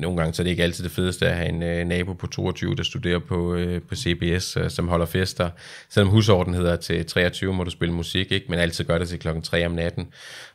nogle gange så er det ikke altid det fedeste at have en øh, nabo på 22, der studerer på, øh, på CBS, øh, som holder fester. Selvom husorden hedder til 23, må du spille musik, ikke? men altid gør det til klokken 3 om natten.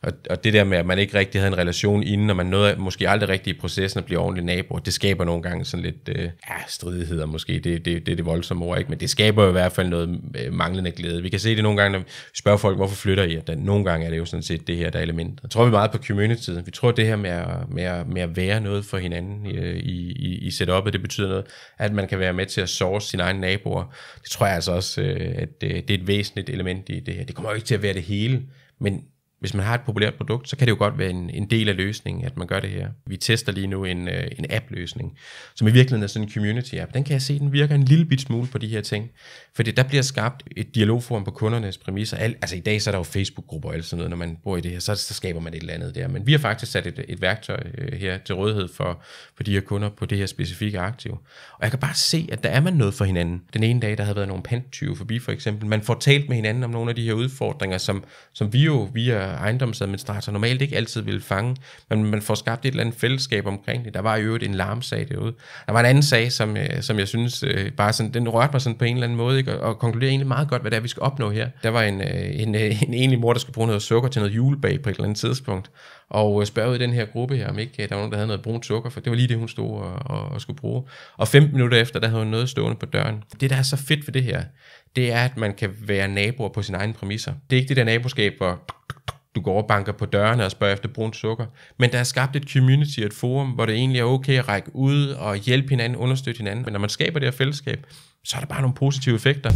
Og, og det der med, at man ikke rigtig havde en relation inden, og man nåede måske aldrig rigtig i processen at blive ordentlig nabo, det skaber nogle gange sådan lidt øh, ja, stridigheder måske. Det det, det, er det voldsomme ord, ikke? men det skaber i hvert fald noget øh, manglende glæde. Vi kan se det nogle gange, når vi spørger folk, hvorfor flytter I? At nogle gange er det jo sådan set det her, der er elementet. Jeg tror vi meget på community. Vi tror det her med at, med at, med at være noget for hinanden hinanden mm. øh, i, i, i setupet, det betyder noget, at man kan være med til at source sine egne naboer. Det tror jeg altså også, øh, at øh, det er et væsentligt element i det her. Det kommer jo ikke til at være det hele, men hvis man har et populært produkt, så kan det jo godt være en, en del af løsningen, at man gør det her. Vi tester lige nu en, øh, en app-løsning, som i virkeligheden er sådan en community-app. Den kan jeg se, den virker en lille bit smule på de her ting. Fordi der bliver skabt et dialogforum på kundernes præmisser. Al, altså i dag så er der jo Facebook-grupper og alt sådan noget, når man bor i det her, så, så skaber man et eller andet der. Men vi har faktisk sat et, et værktøj øh, her til rådighed for, for de her kunder på det her specifikke aktiv. Og jeg kan bare se, at der er man noget for hinanden. Den ene dag, der havde været nogle panttyve forbi for eksempel. Man får talt med hinanden om nogle af de her udfordringer, som, som vi jo via ejendomsadministrator normalt ikke altid ville fange, men man får skabt et eller andet fællesskab omkring det. Der var i øvrigt en larmsag derude. Der var en anden sag, som, øh, som jeg synes øh, bare sådan, den rørte mig sådan på en eller anden måde, ikke? og, konkluderer egentlig meget godt, hvad det er, vi skal opnå her. Der var en, øh, en, en enlig mor, der skulle bruge noget sukker til noget julebag på et eller andet tidspunkt, og spørge ud i den her gruppe her, om ikke der var nogen, der havde noget brunt sukker, for det var lige det, hun stod og, og, og skulle bruge. Og 15 minutter efter, der havde hun noget stående på døren. Det, der er så fedt ved det her, det er, at man kan være naboer på sine egne præmisser. Det er ikke det der naboskab, hvor du går og banker på dørene og spørger efter brun sukker. Men der er skabt et community, et forum, hvor det egentlig er okay at række ud og hjælpe hinanden, understøtte hinanden. Men når man skaber det her fællesskab, så er der bare nogle positive effekter.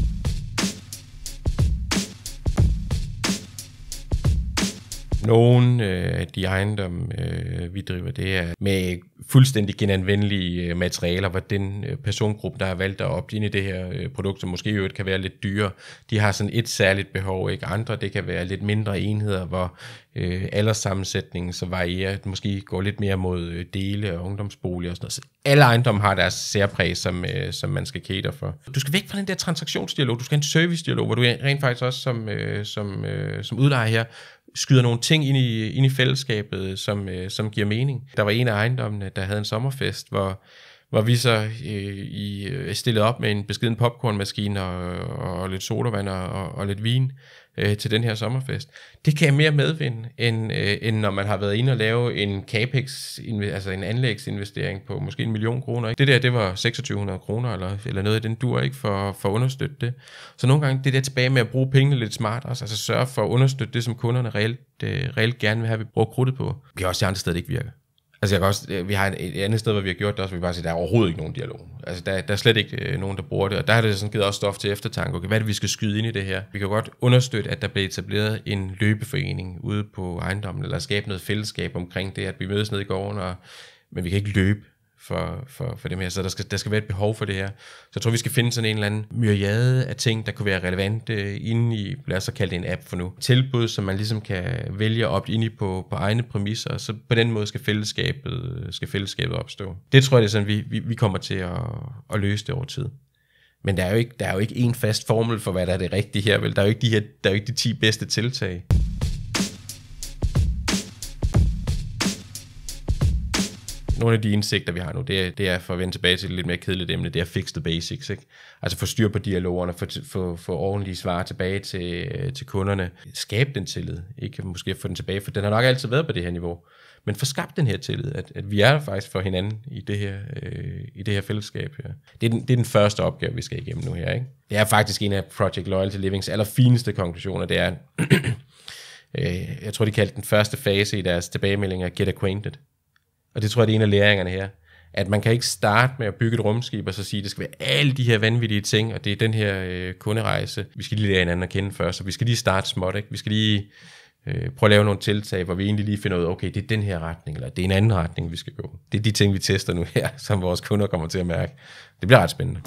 Nogle øh, af de ejendomme, øh, vi driver, det er med fuldstændig genanvendelige øh, materialer, hvor den øh, persongruppe, der har valgt at opdine i det her øh, produkt, som måske jo kan være lidt dyre, de har sådan et særligt behov, ikke andre. Det kan være lidt mindre enheder, hvor øh, alderssammensætningen så varierer, måske går lidt mere mod øh, dele og ungdomsboliger og sådan noget. Så alle ejendomme har deres særpræg, som, øh, som man skal cater for. Du skal væk fra den der transaktionsdialog, du skal have en servicedialog, hvor du rent faktisk også som, øh, som, øh, som udlejer her skyder nogle ting ind i, ind i fællesskabet, som, øh, som giver mening. Der var en af ejendommene, der havde en sommerfest, hvor var vi så øh, i, øh, stillet op med en beskeden popcornmaskine og, og lidt sodavand og, og, og lidt vin øh, til den her sommerfest. Det kan jeg mere medvinde, end, øh, end når man har været inde og lave en capex, altså en anlægsinvestering på måske en million kroner. Ikke? Det der, det var 2600 kroner eller, eller noget af den dur, ikke for, for at understøtte det. Så nogle gange det der tilbage med at bruge pengene lidt smart også, altså sørge for at understøtte det, som kunderne reelt, øh, reelt gerne vil have, vi bruger krudtet på, det kan også i andre steder, det ikke virker. Altså jeg kan også, øh, vi har et, andet sted, hvor vi har gjort det også, hvor vi bare siger, der er overhovedet ikke nogen dialog. Altså der, der er slet ikke øh, nogen, der bruger det, og der har det sådan givet også stof til eftertanke. Okay, hvad er det, vi skal skyde ind i det her? Vi kan godt understøtte, at der bliver etableret en løbeforening ude på ejendommen, eller skabe noget fællesskab omkring det, at vi mødes nede i gården, og, men vi kan ikke løbe for, for, for dem her. Så der skal, der skal være et behov for det her. Så jeg tror, vi skal finde sådan en eller anden myriade af ting, der kunne være relevante inden inde i, lad os så kalde det en app for nu, tilbud, som man ligesom kan vælge at ind i på, på egne præmisser, og så på den måde skal fællesskabet, skal fællesskabet opstå. Det tror jeg, det er sådan, vi, vi, vi kommer til at, at løse det over tid. Men der er, jo ikke, der er jo ikke en fast formel for, hvad der er det rigtige her, vel? Der er jo ikke de, her, der er jo ikke de 10 bedste tiltag. nogle af de indsigter, vi har nu, det er, det er for at vende tilbage til et lidt mere kedeligt emne, det er fix the basics. Ikke? Altså få styr på dialogerne, få, få, få ordentlige svar tilbage til, øh, til kunderne. Skab den tillid, ikke måske få den tilbage, for den har nok altid været på det her niveau. Men få skabt den her tillid, at, at vi er faktisk for hinanden i det her, øh, i det her fællesskab. Her. Det, er den, det er den første opgave, vi skal igennem nu her. Ikke? Det er faktisk en af Project Loyalty Livings allerfineste konklusioner, det er, øh, jeg tror, de kaldte den første fase i deres tilbagemeldinger Get Acquainted og det tror jeg, det er en af læringerne her, at man kan ikke starte med at bygge et rumskib og så sige, at det skal være alle de her vanvittige ting, og det er den her øh, kunderejse. Vi skal lige lære hinanden at kende først, så vi skal lige starte småt. Ikke? Vi skal lige øh, prøve at lave nogle tiltag, hvor vi egentlig lige finder ud af, okay, det er den her retning, eller det er en anden retning, vi skal gå. Det er de ting, vi tester nu her, som vores kunder kommer til at mærke. Det bliver ret spændende.